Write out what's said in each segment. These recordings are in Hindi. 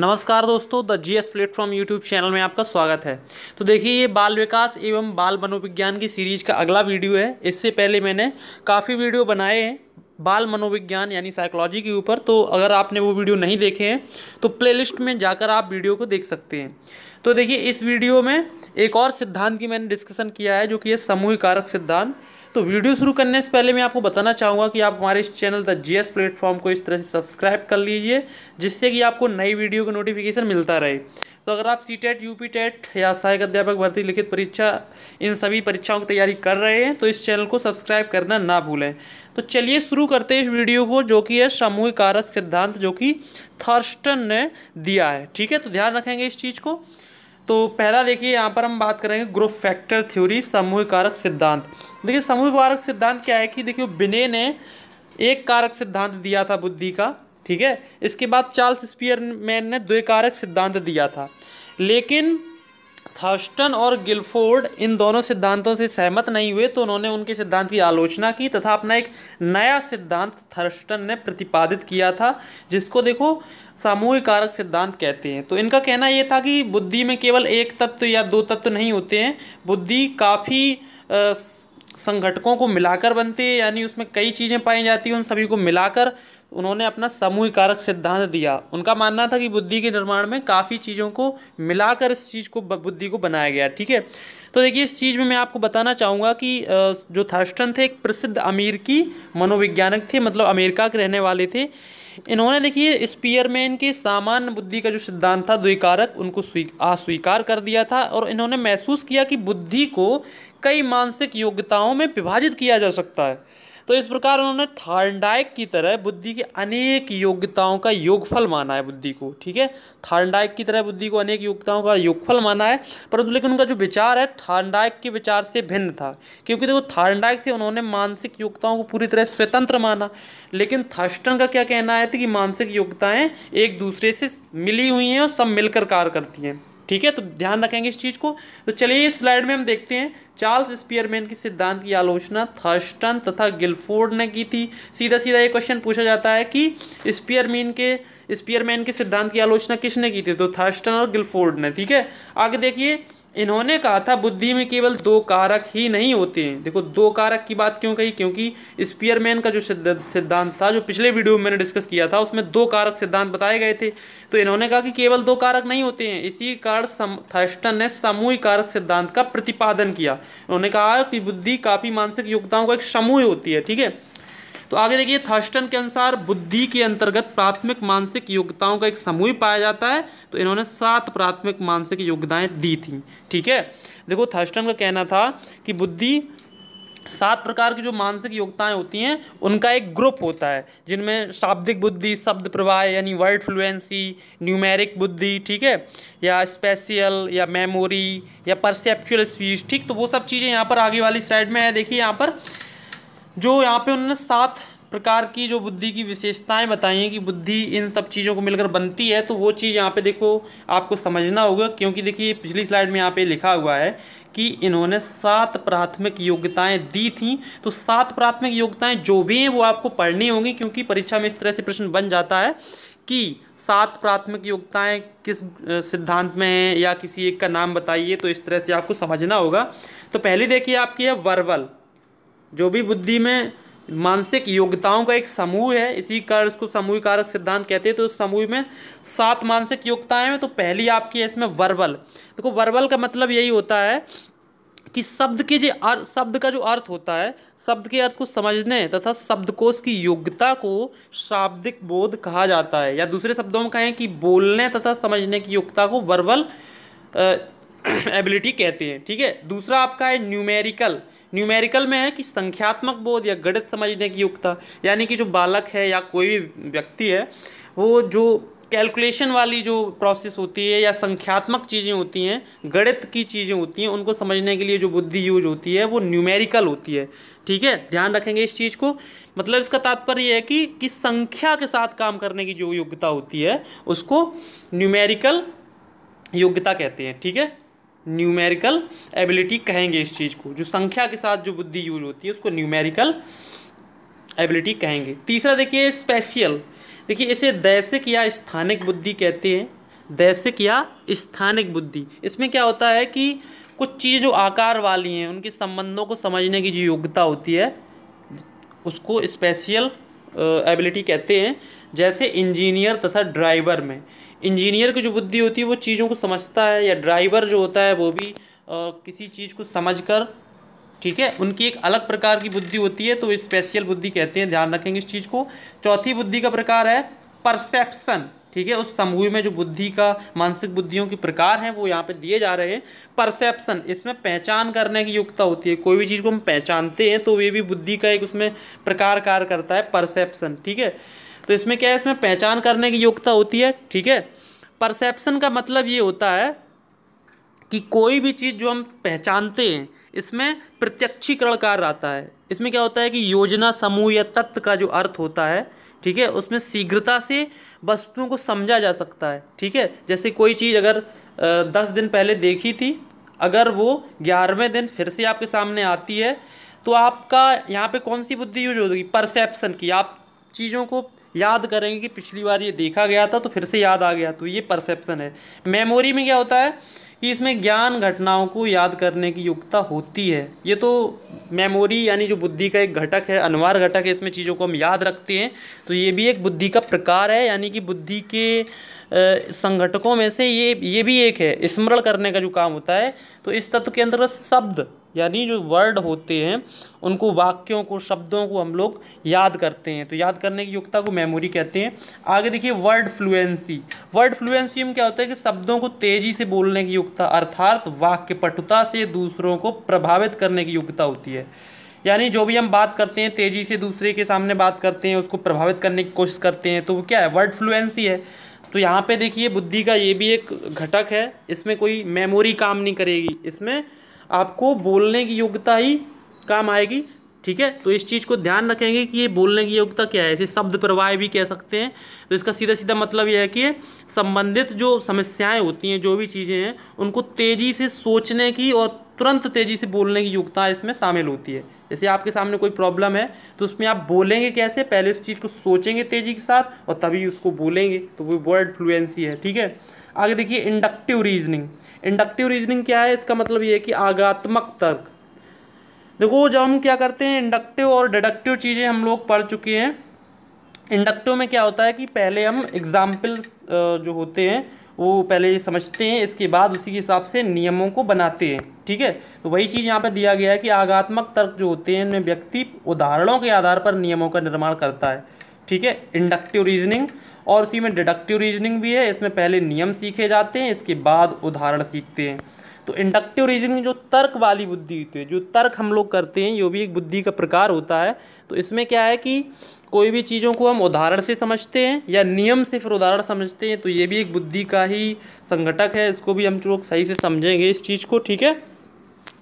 नमस्कार दोस्तों the G S platform YouTube channel में आपका स्वागत है तो देखिए ये बाल विकास एवं बाल मनोविज्ञान की सीरीज का अगला वीडियो है इससे पहले मैंने काफ़ी वीडियो बनाए हैं बाल मनोविज्ञान यानी साइकोलॉजी के ऊपर तो अगर आपने वो वीडियो नहीं देखे हैं तो प्लेलिस्ट में जाकर आप वीडियो को देख सकते हैं तो देखिए इस वीडियो में एक और सिद्धांत की मैंने डिस्कशन किया है जो कि है समूह कारक सिद्धांत तो वीडियो शुरू करने से पहले मैं आपको बताना चाहूँगा कि आप हमारे इस channel the G S platform को इस तरह से सब्सक्राइब कर लीजिए जिससे कि आपको नई वीडियो का नोटिफिकेशन मिलता रहे तो अगर आप C TET U P TET या सहायक अध्यापक भर्ती लिखित परीक्षा इन सभी परीक्षाओं की तैयारी कर रहे हैं तो इस चैनल को सब्सक्राइब करना ना भूलें तो चलिए शुरू करते हैं इस वीडियो को जो कि है सामूहिक कारक सिद्धांत जो कि थर्स्टन ने दिया है ठीक है तो ध्यान रखेंगे इस चीज़ को तो पहला देखिए यहाँ पर हम बात करेंगे ग्रुप फैक्टर थ्योरी समूह कारक सिद्धांत देखिए समूह कारक सिद्धांत क्या है कि देखिए बिने ने एक कारक सिद्धांत दिया था बुद्धि का ठीक है इसके बाद चार्ल्स स्पियर मैन ने द्वे कारक सिद्धांत दिया था लेकिन थर्स्टन और गिलफोर्ड इन दोनों सिद्धांतों से सहमत नहीं हुए तो उन्होंने उनके सिद्धांत की आलोचना की तथा अपना एक नया सिद्धांत थर्स्टन ने प्रतिपादित किया था जिसको देखो सामूहिक कारक सिद्धांत कहते हैं तो इनका कहना ये था कि बुद्धि में केवल एक तत्व या दो तत्व नहीं होते हैं बुद्धि काफ़ी संगठकों को मिलाकर बनती है यानी उसमें कई चीज़ें पाई जाती हैं उन सभी को मिलाकर उन्होंने अपना समूह कारक सिद्धांत दिया उनका मानना था कि बुद्धि के निर्माण में काफ़ी चीज़ों को मिलाकर इस चीज़ को बुद्धि को बनाया गया ठीक है तो देखिए इस चीज़ में मैं आपको बताना चाहूँगा कि जो थर्स्टन थे एक प्रसिद्ध अमीर की मनोविज्ञानक थे मतलब अमेरिका के रहने वाले थे इन्होंने देखिए स्पीयरमैन के सामान्य बुद्धि का जो सिद्धांत था द्विकारक उनको अस्वीकार कर दिया था और इन्होंने महसूस किया कि बुद्धि को कई मानसिक योग्यताओं में विभाजित किया जा सकता है तो इस प्रकार उन्होंने थार्नडाइक की तरह बुद्धि की अनेक योग्यताओं का योगफल माना है बुद्धि को ठीक है थार्नडाइक की तरह बुद्धि को अनेक योग्यताओं का योगफल माना है परंतु लेकिन उनका जो विचार है थार्नडाइक के विचार से भिन्न था क्योंकि देखो थार्नडाइक थे उन्होंने मानसिक योग्यताओं को पूरी तरह स्वतंत्र माना लेकिन थर्स्टन का क्या कहना है कि मानसिक योग्यताएँ एक दूसरे से मिली हुई हैं और सब मिलकर कार्य करती हैं ठीक है तो ध्यान रखेंगे इस चीज़ को तो चलिए इस स्लाइड में हम देखते हैं चार्ल्स स्पियरमैन के सिद्धांत की आलोचना थर्स्टन तथा गिलफोर्ड ने की थी सीधा सीधा ये क्वेश्चन पूछा जाता है कि स्पियरमैन के स्पियरमैन के सिद्धांत की आलोचना किसने की थी तो थर्स्टन और गिलफोर्ड ने ठीक है आगे देखिए इन्होंने कहा था बुद्धि में केवल दो कारक ही नहीं होते हैं देखो दो कारक की बात क्यों कही क्योंकि स्पीयरमैन का जो सिद्धांत था जो पिछले वीडियो में मैंने डिस्कस किया था उसमें दो कारक सिद्धांत बताए गए थे तो इन्होंने कहा कि केवल दो कारक नहीं होते हैं इसी कारण सम, थर्स्टन ने समूह कारक सिद्धांत का प्रतिपादन किया उन्होंने कहा कि बुद्धि काफ़ी मानसिक योग्यताओं का एक समूह होती है ठीक है तो आगे देखिए थर्स्टन के अनुसार बुद्धि के अंतर्गत प्राथमिक मानसिक योग्यताओं का एक समूह पाया जाता है तो इन्होंने सात प्राथमिक मानसिक योग्यताएँ दी थी ठीक है देखो थर्स्टन का कहना था कि बुद्धि सात प्रकार की जो मानसिक योग्यताएं होती हैं उनका एक ग्रुप होता है जिनमें शाब्दिक बुद्धि शब्द प्रवाह यानी वर्ड फ्लुएंसी न्यूमेरिक बुद्धि ठीक है या स्पेशियल या मेमोरी या परसेप्चुअल स्पीच ठीक तो वो सब चीज़ें यहाँ पर आगे वाली स्लाइड में है देखिए यहाँ पर जो यहाँ पे उन्होंने सात प्रकार की जो बुद्धि की विशेषताएं बताई हैं कि बुद्धि इन सब चीज़ों को मिलकर बनती है तो वो चीज़ यहाँ पे देखो आपको समझना होगा क्योंकि देखिए पिछली स्लाइड में यहाँ पे लिखा हुआ है कि इन्होंने सात प्राथमिक योग्यताएं दी थी तो सात प्राथमिक योग्यताएं जो भी हैं वो आपको पढ़नी होंगी क्योंकि परीक्षा में इस तरह से प्रश्न बन जाता है कि सात प्राथमिक योग्यताएँ किस सिद्धांत में हैं या किसी एक का नाम बताइए तो इस तरह से आपको समझना होगा तो पहले देखिए आपकी है वर्वल जो भी बुद्धि में मानसिक योग्यताओं का एक समूह है इसी कारण इसको समूह कारक सिद्धांत कहते हैं तो उस समूह में सात मानसिक योग्यताएं हैं तो पहली आपकी है इसमें वर्बल देखो वर्बल का मतलब यही होता है कि शब्द के जो अर्थ शब्द का जो अर्थ होता है शब्द के अर्थ को समझने तथा शब्दकोश की योग्यता को शाब्दिक बोध कहा जाता है या दूसरे शब्दों में कहें कि बोलने तथा समझने की योग्यता को वर्बल एबिलिटी कहते हैं ठीक है दूसरा आपका है न्यूमेरिकल न्यूमेरिकल में है कि संख्यात्मक बोध या गणित समझने की युक्ता यानी कि जो बालक है या कोई भी व्यक्ति है वो जो कैलकुलेशन वाली जो प्रोसेस होती है या संख्यात्मक चीज़ें होती हैं गणित की चीज़ें होती हैं उनको समझने के लिए जो बुद्धि यूज होती है वो न्यूमेरिकल होती है ठीक है ध्यान रखेंगे इस चीज़ को मतलब इसका तात्पर्य यह है कि कि संख्या के साथ काम करने की जो योग्यता होती है उसको न्यूमेरिकल योग्यता कहते हैं ठीक है न्यूमेरिकल एबिलिटी कहेंगे इस चीज़ को जो संख्या के साथ जो बुद्धि यूज होती है उसको न्यूमेरिकल एबिलिटी कहेंगे तीसरा देखिए स्पेशियल देखिए इसे दैसिक या स्थानिक बुद्धि कहते हैं दैसिक या स्थानिक बुद्धि इसमें क्या होता है कि कुछ चीज़ जो आकार वाली हैं उनके संबंधों को समझने की जो योग्यता होती है उसको स्पेशियल एबिलिटी कहते हैं जैसे इंजीनियर तथा ड्राइवर में इंजीनियर की जो बुद्धि होती है वो चीज़ों को समझता है या ड्राइवर जो होता है वो भी आ, किसी चीज़ को समझ कर ठीक है उनकी एक अलग प्रकार की बुद्धि होती है तो स्पेशल बुद्धि कहते हैं ध्यान रखेंगे इस चीज़ को चौथी बुद्धि का प्रकार है परसेप्सन ठीक है उस समूह में जो बुद्धि का मानसिक बुद्धियों के प्रकार हैं वो यहाँ पे दिए जा रहे हैं परसेप्शन इसमें पहचान करने की युक्ता होती है कोई भी चीज़ को हम पहचानते हैं तो वे भी बुद्धि का एक उसमें प्रकार कार्य करता है परसेप्शन ठीक है तो इसमें क्या है इसमें पहचान करने की योग्यता होती है ठीक है परसेप्शन का मतलब ये होता है कि कोई भी चीज़ जो हम पहचानते हैं इसमें प्रत्यक्षीकरण कार्य आता है इसमें क्या होता है कि योजना समूह या तत्व का जो अर्थ होता है ठीक है उसमें शीघ्रता से वस्तुओं को समझा जा सकता है ठीक है जैसे कोई चीज़ अगर दस दिन पहले देखी थी अगर वो ग्यारहवें दिन फिर से आपके सामने आती है तो आपका यहाँ पे कौन सी बुद्धि यूज होगी परसेप्शन की आप चीज़ों को याद करेंगे कि पिछली बार ये देखा गया था तो फिर से याद आ गया तो ये परसेप्शन है मेमोरी में क्या होता है कि इसमें ज्ञान घटनाओं को याद करने की योग्यता होती है ये तो मेमोरी यानी जो बुद्धि का एक घटक है अनवार घटक है इसमें चीज़ों को हम याद रखते हैं तो ये भी एक बुद्धि का प्रकार है यानी कि बुद्धि के संगठकों में से ये ये भी एक है स्मरण करने का जो काम होता है तो इस तत्व के अंतर्गत शब्द यानी जो वर्ड होते हैं उनको वाक्यों को शब्दों को हम लोग याद करते हैं तो याद करने की योग्यता को मेमोरी कहते हैं आगे देखिए वर्ड फ्लुएंसी वर्ड फ्लुएंसी में क्या होता है कि शब्दों को तेज़ी से बोलने की योग्यता अर्थात वाक्यपटुता से दूसरों को प्रभावित करने की योग्यता होती है यानी जो भी हम बात करते हैं तेज़ी से दूसरे के सामने बात करते हैं उसको प्रभावित करने की कोशिश करते हैं तो वो क्या है वर्ड फ्लुएंसी है तो यहाँ पे देखिए बुद्धि का ये भी एक घटक है इसमें कोई मेमोरी काम नहीं करेगी इसमें आपको बोलने की योग्यता ही काम आएगी ठीक है तो इस चीज़ को ध्यान रखेंगे कि ये बोलने की योग्यता क्या है इसे शब्द प्रवाह भी कह सकते हैं तो इसका सीधा सीधा मतलब यह है कि संबंधित जो समस्याएं होती हैं जो भी चीज़ें हैं उनको तेज़ी से सोचने की और तुरंत तेज़ी से बोलने की योग्यता इसमें शामिल होती है जैसे आपके सामने कोई प्रॉब्लम है तो उसमें आप बोलेंगे कैसे पहले उस चीज़ को सोचेंगे तेज़ी के साथ और तभी उसको बोलेंगे तो वो वर्ड फ्लुएंसी है ठीक है आगे देखिए इंडक्टिव रीजनिंग इंडक्टिव रीजनिंग क्या है इसका मतलब ये है कि आगात्मक तर्क देखो जब हम क्या करते हैं इंडक्टिव और डिडक्टिव चीज़ें हम लोग पढ़ चुके हैं इंडक्टिव में क्या होता है कि पहले हम एग्जाम्पल्स जो होते हैं वो पहले समझते हैं इसके बाद उसी के हिसाब से नियमों को बनाते हैं ठीक है तो वही चीज़ यहाँ पर दिया गया है कि आगात्मक तर्क जो होते हैं इनमें व्यक्ति उदाहरणों के आधार पर नियमों का निर्माण करता है ठीक है इंडक्टिव रीजनिंग और इसी में डिडक्टिव रीजनिंग भी है इसमें पहले नियम सीखे जाते हैं इसके बाद उदाहरण सीखते हैं तो इंडक्टिव रीजनिंग जो तर्क वाली बुद्धि होती है जो तर्क हम लोग करते हैं ये भी एक बुद्धि का प्रकार होता है तो इसमें क्या है कि कोई भी चीज़ों को हम उदाहरण से समझते हैं या नियम से फिर उदाहरण समझते हैं तो ये भी एक बुद्धि का ही संगठक है इसको भी हम लोग सही से समझेंगे इस चीज़ को ठीक है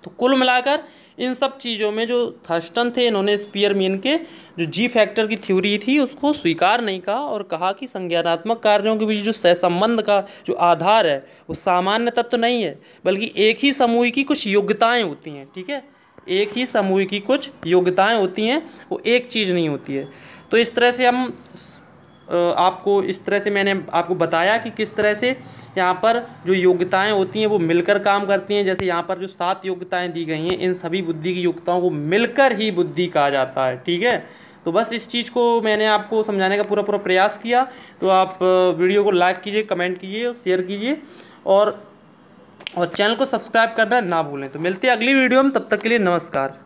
तो कुल मिलाकर इन सब चीज़ों में जो थर्स्टन थे इन्होंने स्पीयरमैन के जो जी फैक्टर की थ्योरी थी उसको स्वीकार नहीं कहा और कहा कि संज्ञानात्मक कार्यों के बीच जो सहसंबंध का जो आधार है वो सामान्य तत्व तो नहीं है बल्कि एक ही समूह की कुछ योग्यताएँ होती हैं ठीक है एक ही समूह की कुछ योग्यताएँ होती हैं वो एक चीज़ नहीं होती है तो इस तरह से हम आपको इस तरह से मैंने आपको बताया कि किस तरह से यहाँ पर जो योग्यताएं होती हैं वो मिलकर काम करती हैं जैसे यहाँ पर जो सात योग्यताएं दी गई हैं इन सभी बुद्धि की योग्यताओं को मिलकर ही बुद्धि कहा जाता है ठीक है तो बस इस चीज़ को मैंने आपको समझाने का पूरा पूरा प्रयास किया तो आप वीडियो को लाइक कीजिए कमेंट कीजिए शेयर कीजिए और और चैनल को सब्सक्राइब करना ना भूलें तो मिलते हैं अगली वीडियो में तब तक के लिए नमस्कार